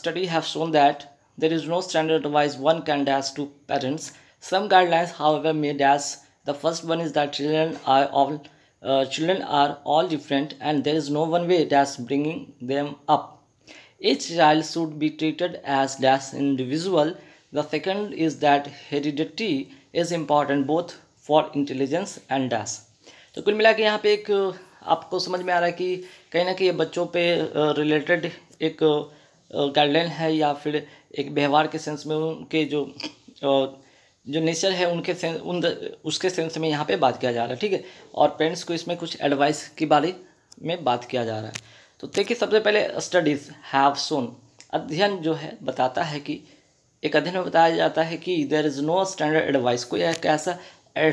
Study have shown that there is no standard advice one can dash to parents. Some guidelines, however, may dash. The first one is that children are all uh, children are all different and there is no one way dash bringing them up. Each child should be treated as dash individual. The second is that heredity is important both for intelligence and dash. तो कुल मिला के यहाँ पे एक आपको समझ में आ रहा है कि कहीं ना कहीं बच्चों पे रिलेटेड uh, एक गाइडलाइन है या फिर एक व्यवहार के सेंस में उनके जो जो नेचर है उनके सेंस उन उसके सेंस में यहाँ पे बात किया जा रहा है ठीक है और पेरेंट्स को इसमें कुछ एडवाइस के बारे में बात किया जा रहा है तो देखिए सबसे पहले स्टडीज़ हैव सोन अध्ययन जो है बताता है कि एक अध्ययन में बताया जाता है कि there is no standard advice कोई एक ऐसा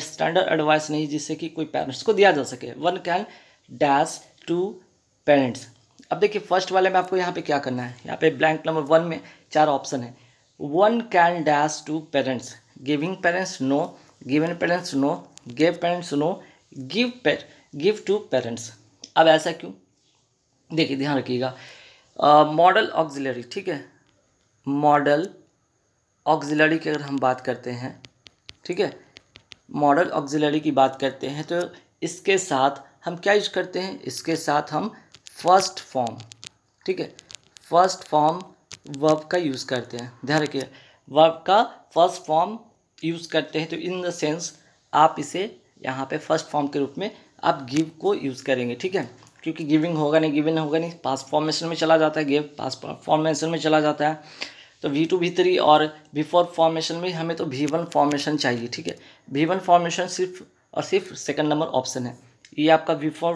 स्टैंडर्ड एडवाइस नहीं जिससे कि कोई पेरेंट्स को दिया जा सके one can dash to parents अब देखिए फर्स्ट वाले में आपको यहाँ पे क्या करना है यहाँ पे ब्लैंक नंबर वन में चार ऑप्शन है one can dash to parents giving parents no given parents no give parents no give give to parents अब ऐसा क्यों देखिए ध्यान रखिएगा मॉडल ऑक्जिलरी ठीक है मॉडल ऑक्जिलरी की अगर हम बात करते हैं ठीक है मॉडल ऑक्जिलरी की बात करते हैं तो इसके साथ हम क्या यूज करते हैं इसके साथ हम फर्स्ट फॉर्म ठीक है फर्स्ट फॉर्म वर्ब का यूज़ करते हैं ध्यान रखिए वर्ब का फर्स्ट फॉर्म यूज़ करते हैं तो इन द सेंस आप इसे यहाँ पे फर्स्ट फॉर्म के रूप में आप गिव को यूज़ करेंगे ठीक है क्योंकि गिविंग होगा नहीं गिविंग होगा नहीं पास फॉर्मेशन में चला जाता है गिव पास फॉर्मेशन में चला जाता है तो वी टू वी थ्री और बिफोर फॉर्मेशन में हमें तो वी वन फॉर्मेशन चाहिए ठीक है वी वन फॉर्मेशन सिर्फ और सिर्फ सेकंड नंबर ऑप्शन है ये आपका बिफोर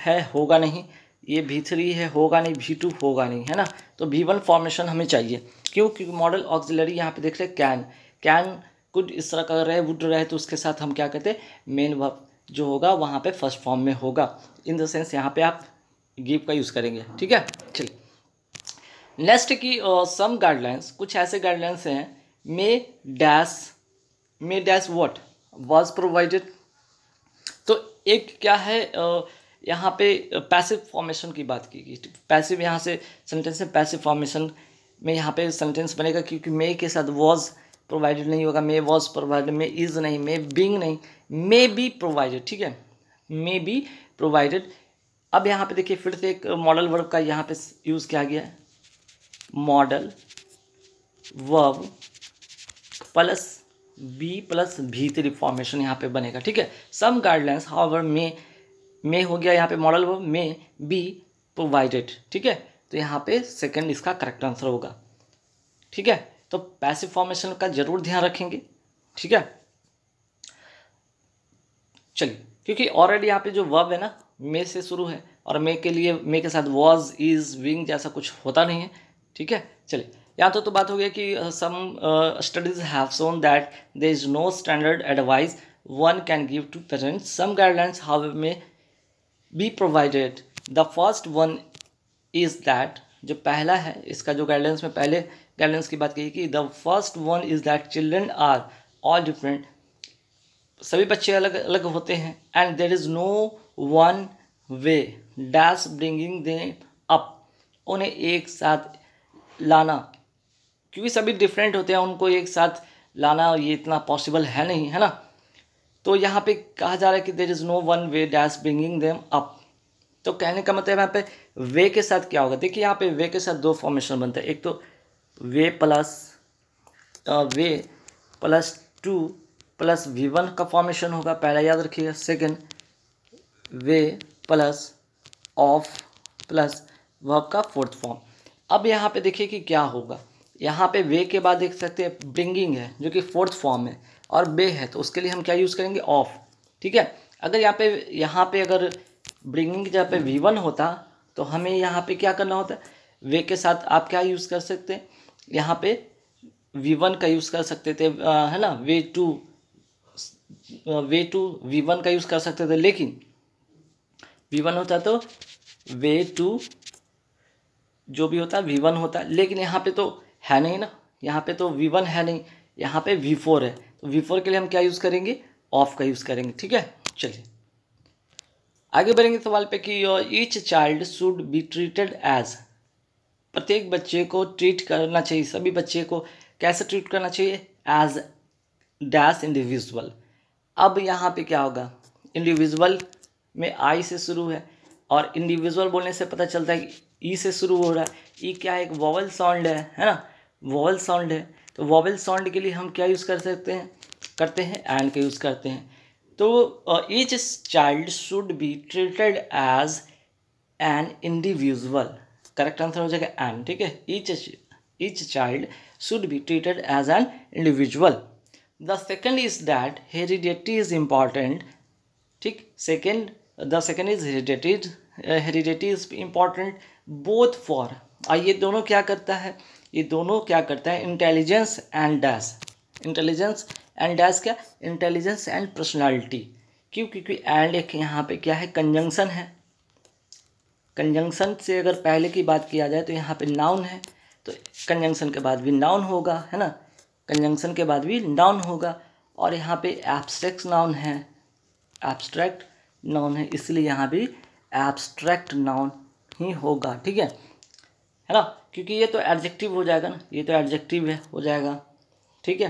है होगा नहीं ये भी थ्री है होगा नहीं भी टू होगा नहीं है ना तो भी वन फॉर्मेशन हमें चाहिए क्यों क्योंकि मॉडल ऑक्सिलरी यहाँ पे देख रहे कैन कैन कुछ इस तरह का रहे वुड रहे तो उसके साथ हम क्या कहते हैं मेन वर्ब जो होगा वहाँ पे फर्स्ट फॉर्म में होगा इन द सेंस यहाँ पे आप गिव का यूज़ करेंगे ठीक है चलिए नेक्स्ट की सम गाइडलाइंस कुछ ऐसे गाइडलाइंस हैं may dash may dash what was provided तो एक क्या है uh, यहाँ पे पैसिव फॉर्मेशन की बात की गई पैसिव यहाँ से सेंटेंस है पैसिव फॉर्मेशन में यहाँ पे सेंटेंस बनेगा क्योंकि मे के साथ वॉज प्रोवाइडेड नहीं होगा may was provided may is नहीं मे बींग नहीं मे बी प्रोवाइडेड ठीक है मे बी प्रोवाइडेड अब यहाँ पे देखिए फिर से एक मॉडल वर्ब का यहाँ पे यूज़ किया गया है modal verb plus be plus भीतरी फॉर्मेशन यहाँ पे बनेगा ठीक है सम गाइडलाइंस हाउ मे मे हो गया यहाँ पे modal verb may be provided ठीक है तो यहाँ पे सेकंड इसका करेक्ट आंसर होगा ठीक है तो पैसिव फॉर्मेशन का जरूर ध्यान रखेंगे ठीक है चलिए क्योंकि ऑलरेडी यहाँ पे जो वर्ब है ना मे से शुरू है और मे के लिए मे के साथ वॉज इज विंग जैसा कुछ होता नहीं है ठीक है चलिए यहाँ तो तो बात हो गया कि some studies have shown that they is no standard advice one can give to parents some guidelines how may be provided the first one is that जो पहला है इसका जो गाइडेंस में पहले गाइडलाइंस की बात कही कि the first one is that children are all different सभी बच्चे अलग अलग होते हैं and there is no one way dash bringing they up उन्हें एक साथ लाना क्योंकि सभी डिफरेंट होते हैं उनको एक साथ लाना ये इतना पॉसिबल है नहीं है ना तो यहाँ पे कहा जा रहा है कि there is no one way dash bringing them up तो कहने का मतलब यहाँ पे वे के साथ क्या होगा देखिए यहाँ पे वे के साथ दो फॉर्मेशन बनता है एक तो way plus way plus to plus V one का फॉर्मेशन होगा पहला याद रखिएगा second way plus of plus verb का फोर्थ फॉर्म अब यहाँ पे देखिए कि क्या होगा यहाँ पे वे के बाद देख सकते हैं ब्रिंगिंग है जो कि फोर्थ फॉर्म है और बे है तो उसके लिए हम क्या यूज़ करेंगे ऑफ ठीक है अगर यहाँ पे यहाँ पे अगर ब्रिंगिंग की जगह पे वी वन होता तो हमें यहाँ पे क्या करना होता वे के साथ आप क्या यूज़ कर सकते हैं यहाँ पे वी वन का यूज़ कर सकते थे आ, है ना way to way to V one का यूज़ कर सकते थे लेकिन वी वन होता तो वे टू जो भी होता वी वन होता लेकिन यहाँ पे तो है नहीं ना यहाँ पे तो वी वन है नहीं यहाँ पे वी फोर है तो बिफोर के लिए हम क्या यूज़ करेंगे ऑफ का यूज़ करेंगे ठीक है चलिए आगे बढ़ेंगे सवाल पे कि your each child should be treated as प्रत्येक बच्चे को ट्रीट करना चाहिए सभी बच्चे को कैसे ट्रीट करना चाहिए एज डैश इंडिविजुअल अब यहाँ पे क्या होगा इंडिविजुअल में आई से शुरू है और इंडिविजुअल बोलने से पता चलता है कि ई e से शुरू हो रहा है ई e क्या है एक वॉवल साउंड है है ना वॉवल साउंड है तो वॉबल साउंड के लिए हम क्या यूज़ कर सकते हैं करते हैं एंड का यूज़ करते हैं तो each child should be treated as an individual correct answer हो जाएगा एन ठीक है each each child should be treated as an individual the second is that heredity is important ठीक second the second is heredity heredity is important both for आइए दोनों क्या करता है ये दोनों क्या करता है intelligence and dash intelligence and dash क्या इंटेलिजेंस एंड पर्सनालिटी क्यों क्योंकि एंड एक यहाँ पे क्या है कंजंक्शन है कंजंक्शन से अगर पहले की बात किया जाए तो यहाँ पे नाउन है तो कंजंक्शन के बाद भी नाउन होगा है ना कंजंक्शन के बाद भी नाउन होगा और यहाँ पे एब्स्ट्रैक्ट नाउन है एब्स्ट्रैक्ट नाउन है इसलिए यहाँ भी एब्स्ट्रैक्ट नाउन ही होगा ठीक है है ना क्योंकि ये तो एडजेक्टिव हो जाएगा ना ये तो एडजेक्टिव है हो जाएगा ठीक है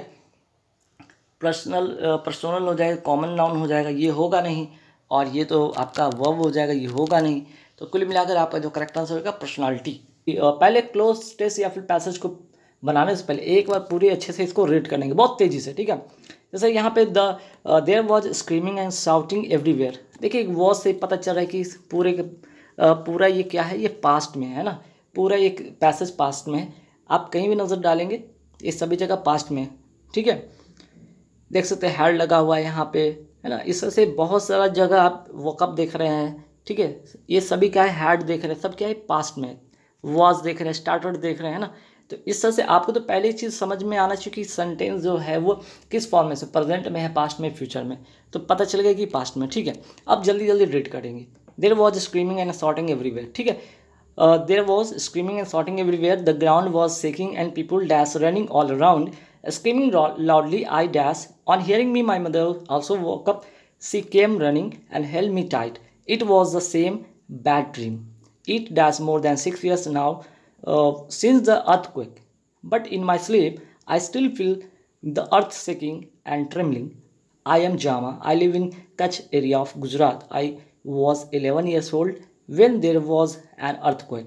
पर्सनल पर्सनल हो जाएगा कॉमन नाउन हो जाएगा ये होगा नहीं और ये तो आपका वर्ब हो जाएगा ये होगा नहीं तो कुल मिलाकर आपका जो करेक्ट आंसर होगा पर्सनालिटी पहले क्लोज टेस्ट या फिर पैसेज को बनाने से पहले एक बार पूरी अच्छे से इसको रीड करेंगे बहुत तेज़ी से ठीक है जैसे यहाँ पे the there was screaming and shouting everywhere देखिए एक वॉज से पता चल रहा है कि पूरे uh, पूरा ये क्या है ये पास्ट में है ना पूरा एक पैसेज पास्ट में आप कहीं भी नज़र डालेंगे ये सभी जगह पास्ट में ठीक है देख सकते हैं हेड लगा हुआ है यहाँ पे है ना इस से बहुत सारा जगह आप वॉकअप देख रहे हैं ठीक है ये सभी क्या है हेड देख रहे हैं सब क्या है पास्ट में वॉज देख रहे हैं स्टार्टर देख रहे हैं ना तो इस तरह से आपको तो पहली चीज़ समझ में आना चाहिए कि सेंटेंस जो है वो किस फॉर्म में से प्रेजेंट में है पास्ट में फ्यूचर में तो पता चल गया कि पास्ट में ठीक है अब जल्दी जल्दी रीड करेंगे there was screaming and shouting everywhere ठीक है Uh, there was screaming and shouting everywhere. The ground was shaking and people dash running all around. Screaming loudly, I dash. On hearing me, my mother also woke up. She came running and held me tight. It was the same bad dream. It dash more than six years now uh, since the earthquake. But in my sleep, I still feel the earth shaking and trembling. I am Jama. I live in Kutch area of Gujarat. I was 11 years old when there was an earthquake.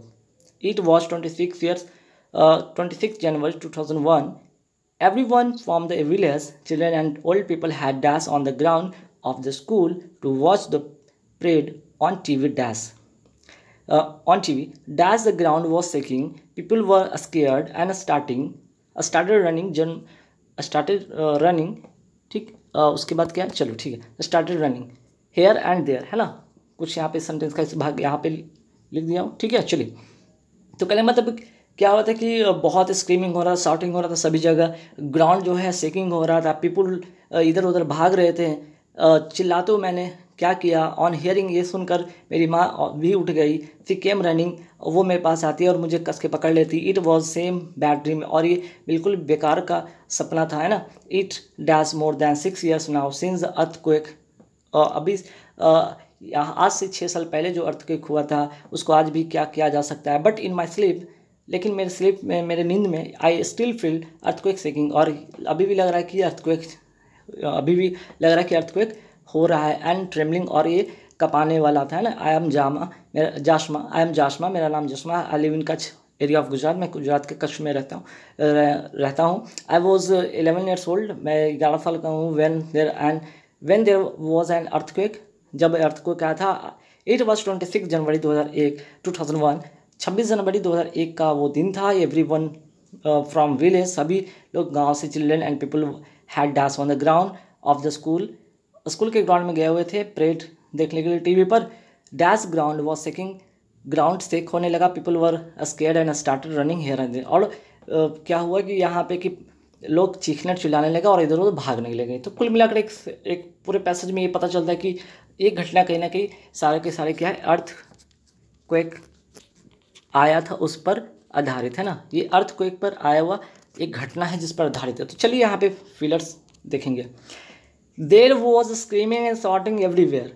It was 26 years, uh, 26 January 2001. Everyone from the village, children and old people had dashed on the ground of the school to watch the parade on TV dash. Uh, on TV, dash the ground was shaking. People were scared and starting, uh, started running, jun, uh, started uh, running. ठीक uh, उसके बाद क्या चलो ठीक है Started running here and there. है ना कुछ यहाँ पे सेंटेंस का भाग यहाँ पे लिख दिया हूँ ठीक है चलिए तो कहने मतलब क्या हुआ था कि बहुत स्क्रीमिंग हो रहा था शॉटिंग हो रहा था सभी जगह ग्राउंड जो है सेकिंग हो रहा था पीपुल इधर उधर भाग रहे थे चिल्लाते हुए मैंने क्या किया ऑन हियरिंग ये सुनकर मेरी माँ भी उठ गई सी केम रनिंग वो मेरे पास आती है और मुझे कस के पकड़ लेती it was same bad dream और ये बिल्कुल बेकार का सपना था है ना it dash more than six years now since earthquake अभी आज से छः साल पहले जो अर्थक्वेक हुआ था उसको आज भी क्या किया जा सकता है बट इन माई स्लीप लेकिन मेरे स्लीप में मेरे नींद में I still feel earthquake shaking और अभी भी लग रहा है कि अर्थक्वेक अभी भी लग रहा है कि अर्थक्वेक हो रहा है एंड ट्रेवलिंग और ये कपाने वाला था ना आई एम जामा मेरा जाशमा आई एम जाशमा मेरा नाम Jashma I live in Kutch area of Gujarat मैं गुजरात के कच्छ में रहता हूँ रहता हूँ I was eleven years old मैं ग्यारह साल का हूँ when there and when there was an earthquake जब अर्थ को क्या था it was twenty six January दो हज़ार एक टू थाउजेंड वन छब्बीस जनवरी दो हज़ार एक का वो दिन था एवरी वन फ्रॉम विलेज सभी लोग गांव से children and people had dash on the ground of the school school के ग्राउंड में गए हुए थे परेड देखने के लिए टीवी पर dash ground was shaking ground shake होने लगा people were scared and started running here and और uh, क्या हुआ कि यहाँ पे कि लोग चीखने चिल्लाने लगे और इधर उधर भागने लगे तो कुल मिलाकर एक एक पूरे पैसेज में ये पता चलता है कि ये घटना कहीं ना कहीं सारे के सारे क्या है अर्थ क्वेक आया था उस पर आधारित है ना ये अर्थ क्वेक पर आया हुआ एक घटना है जिस पर आधारित है तो चलिए यहाँ पे फिलर्स देखेंगे there was screaming and shouting everywhere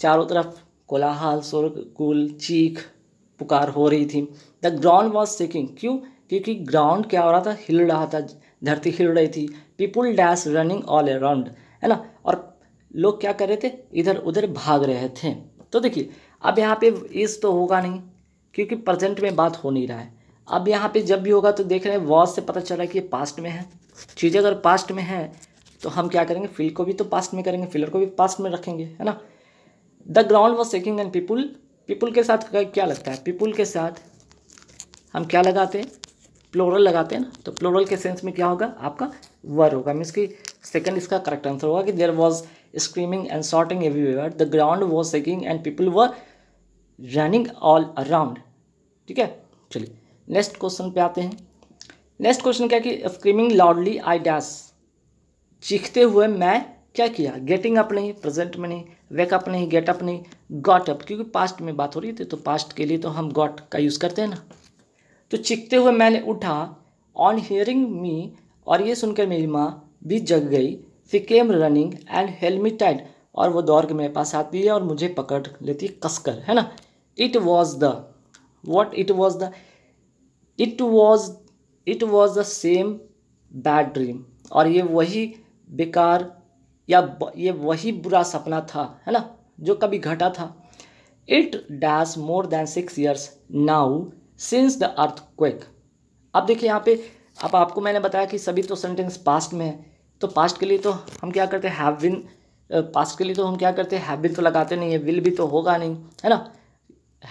चारों तरफ कोलाहल सुर कुल चीख पुकार हो रही थी द ग्राउंड वॉज सेकिंग क्यों क्योंकि ग्राउंड क्या हो रहा था हिल रहा था धरती हिल रही थी people dash running all around है ना लोग क्या कर रहे थे इधर उधर भाग रहे थे तो देखिए अब यहाँ पे इस तो होगा नहीं क्योंकि प्रेजेंट में बात हो नहीं रहा है अब यहाँ पे जब भी होगा तो देख रहे हैं वॉज से पता चला कि पास्ट में है चीज़ें अगर पास्ट में है तो हम क्या करेंगे फिल को भी तो पास्ट में करेंगे फिलर को भी पास्ट में रखेंगे है ना the ground was shaking and people people के साथ क्या लगता है पीपुल के साथ हम क्या लगाते हैं प्लोरल लगाते हैं ना तो प्लोरल के सेंस में क्या होगा आपका वर होगा मीन्स की सेकेंड इसका करेक्ट आंसर होगा कि there was screaming and shouting everywhere the ground was shaking and people were running all around ठीक है चलिए नेक्स्ट क्वेश्चन पे आते हैं नेक्स्ट क्वेश्चन क्या कि स्क्रीमिंग लाउडली आई डैश चीखते हुए मैं क्या किया गेटिंग अप नहीं प्रेजेंट में नहीं वेकअप नहीं गेट अप नहीं गॉट अप क्योंकि पास्ट में बात हो रही थी तो पास्ट के लिए तो हम गॉट का यूज़ करते हैं ना तो चीखते हुए मैंने उठा ऑन हियरिंग मी और ये सुनकर मेरी माँ भी जग गई सी केम रनिंग एंड हेल्मी और वो दौड़ के मेरे पास आती है और मुझे पकड़ लेती है कसकर है ना it was the what it was the it was it was the same bad dream और ये वही बेकार या ये वही बुरा सपना था है ना जो कभी घटा था it dash more than six years now since the earthquake अब देखिए यहाँ पे अब आपको मैंने बताया कि सभी तो सेंटेंस पास्ट में है तो पास्ट के लिए तो हम क्या करते हैं हैव बिन पास्ट के लिए तो हम क्या करते हैं हैव बिन तो लगाते नहीं है विल भी तो होगा नहीं है ना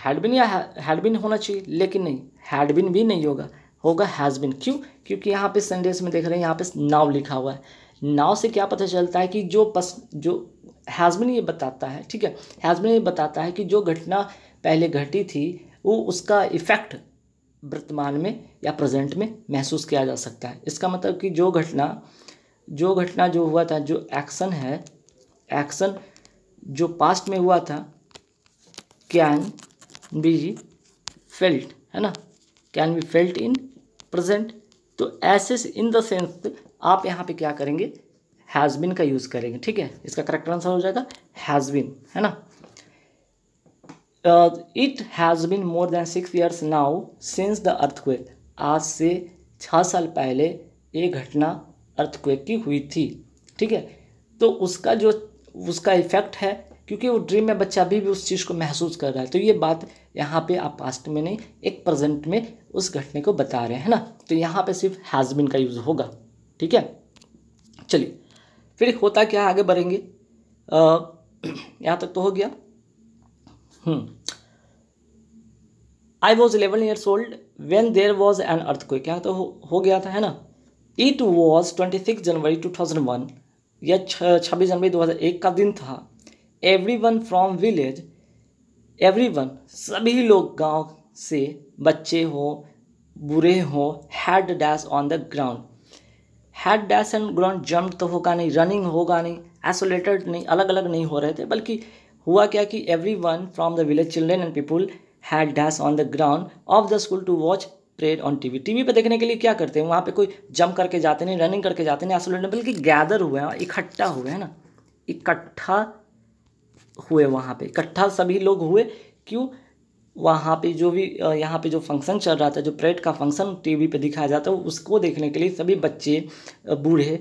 हैड बिन या हैड बिन होना चाहिए लेकिन नहीं हैड बिन भी नहीं होगा होगा हैज़ बिन क्यों क्योंकि यहाँ पे सेंटेंस में देख रहे हैं यहाँ पे नाव लिखा हुआ है नाव से क्या पता चलता है कि जो पस जो हैज़ बिन ये बताता है ठीक है हैज़ बिन ये बताता है कि जो घटना पहले घटी थी वो उसका इफ़ेक्ट वर्तमान में या प्रेजेंट में महसूस किया जा सकता है इसका मतलब कि जो घटना जो घटना जो हुआ था जो एक्शन है एक्शन जो पास्ट में हुआ था कैन बी फेल्ट है ना can be felt in present तो ऐसे इन द सेंस आप यहाँ पे क्या करेंगे हैज़ बिन का यूज़ करेंगे ठीक है इसका करेक्ट आंसर हो जाएगा हैज़ बिन है ना it has been more than six years now since the earthquake आज से छः साल पहले ये घटना अर्थक्वेक की हुई थी ठीक है तो उसका जो उसका इफेक्ट है क्योंकि वो ड्रीम में बच्चा अभी भी उस चीज़ को महसूस कर रहा है तो ये बात यहाँ पे आप पास्ट में नहीं एक प्रेजेंट में उस घटने को बता रहे हैं ना तो यहाँ पे सिर्फ हैज़बिन का यूज़ होगा ठीक है चलिए फिर होता क्या आगे बढ़ेंगे यहाँ तक तो हो गया I was eleven years old when there was an earth को क्या तो हो, हो गया था है ना it was twenty six January two thousand one या छब्बीस जनवरी दो हज़ार एक का दिन था every one from village every one सभी लोग गांव से बच्चे हो बुरे हो had dash on the ground had dash and ground jump तो होगा नहीं रनिंग होगा नहीं आइसोलेटेड नहीं अलग अलग नहीं हो रहे थे बल्कि हुआ क्या कि every one from the village children and people had dash on the ground of the school to watch parade on TV TV पे देखने के लिए क्या करते हैं वहाँ पे कोई जंप करके जाते नहीं रनिंग करके जाते नहीं एसोलेट बल्कि गैदर हुए हैं इकट्ठा हुए हैं ना इकट्ठा हुए वहाँ पे इकट्ठा सभी लोग हुए क्यों वहाँ पे जो भी यहाँ पे जो फंक्शन चल रहा था जो परेड का फंक्शन टीवी पे दिखाया जाता है उसको देखने के लिए सभी बच्चे बूढ़े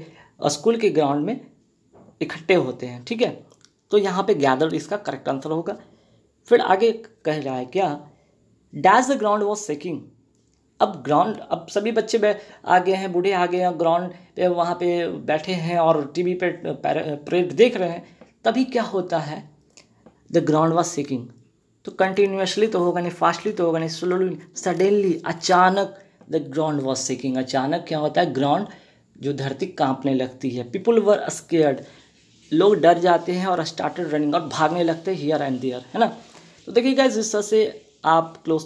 स्कूल के ग्राउंड में इकट्ठे होते हैं ठीक है तो यहाँ पे गैदर इसका करेक्ट आंसर होगा फिर आगे कह रहा है क्या dash the ground was shaking अब ग्राउंड अब सभी बच्चे आ गए हैं बूढ़े आ गए हैं ग्राउंड पे वहाँ पे बैठे हैं और टीवी पे परेड देख रहे हैं तभी क्या होता है द ग्राउंड वॉज सिकिंग तो कंटिन्यूसली तो होगा नहीं फास्टली तो होगा नहीं स्लोली सडनली अचानक द ग्राउंड वॉज सिकिंग अचानक क्या होता है ग्राउंड जो धरती कांपने लगती है पीपुल वर स्केयर्ड लोग डर जाते हैं और स्टार्टेड रनिंग और भागने लगते हैं हियर एंड दियर है ना तो देखिए गाइज इस तरह से आप क्लोज